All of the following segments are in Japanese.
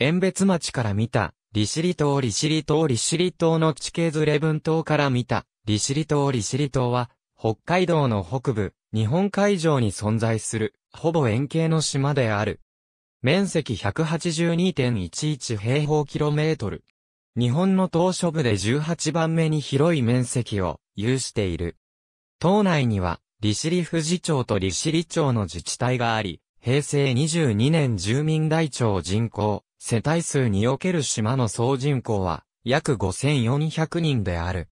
遠別町から見た、利尻島利尻島利尻島の地形図レブン島から見た、利尻島利尻島は、北海道の北部、日本海上に存在する、ほぼ円形の島である。面積182.11平方キロメートル。日本の島諸部で18番目に広い面積を有している。島内には、利尻富士町と利尻町の自治体があり、平成22年住民台帳人口世帯数における島の総人口は約5400人である。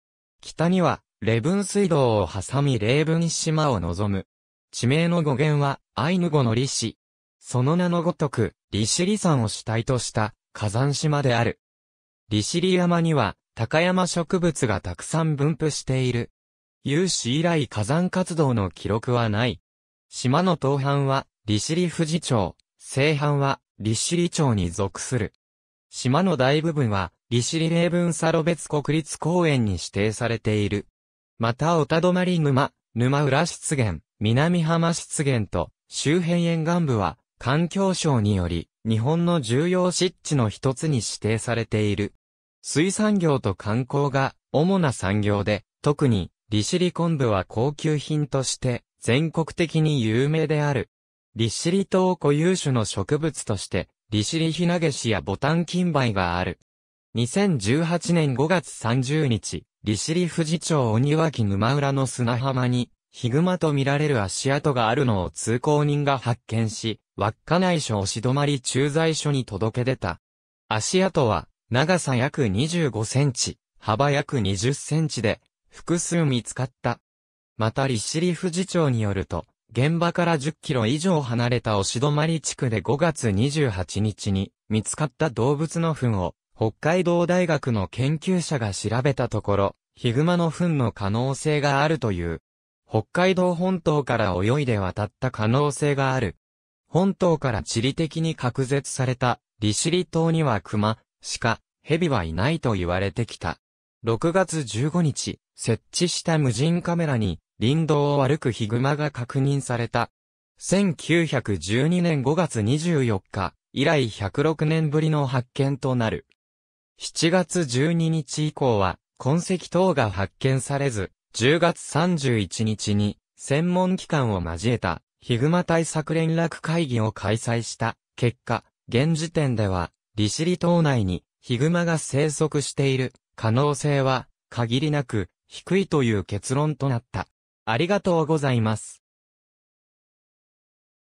北には、レブン水道を挟みレーブン島を望む。地名の語源は、アイヌ語の利子。その名のごとく、利子利山を主体とした火山島である。利尻山には、高山植物がたくさん分布している。有史以来火山活動の記録はない。島の東半は、利尻富士町、西半は、利尻町に属する。島の大部分は、利尻霊文サロ別国立公園に指定されている。また、おたどまり沼、沼浦湿原、南浜湿原と、周辺沿岸部は、環境省により、日本の重要湿地の一つに指定されている。水産業と観光が主な産業で、特に利尻昆布は高級品として全国的に有名である。利尻島固有種の植物として、利尻ひなげしやボタンキンバイがある。2018年5月30日、利尻富士町鬼脇沼浦の砂浜に、ヒグマと見られる足跡があるのを通行人が発見し、稚内署押し止まり駐在所に届け出た。足跡は、長さ約25センチ、幅約20センチで、複数見つかった。また利尻富士町によると、現場から10キロ以上離れた押り地区で5月28日に見つかった動物の糞を北海道大学の研究者が調べたところ、ヒグマの糞の可能性があるという。北海道本島から泳いで渡った可能性がある。本島から地理的に隔絶された利尻島には熊、鹿、蛇はいないと言われてきた。6月15日、設置した無人カメラに林道を歩くヒグマが確認された。1912年5月24日、以来106年ぶりの発見となる。7月12日以降は、痕跡等が発見されず、10月31日に、専門機関を交えた、ヒグマ対策連絡会議を開催した結果、現時点では、利尻島内にヒグマが生息している可能性は限りなく低いという結論となった。ありがとうございます。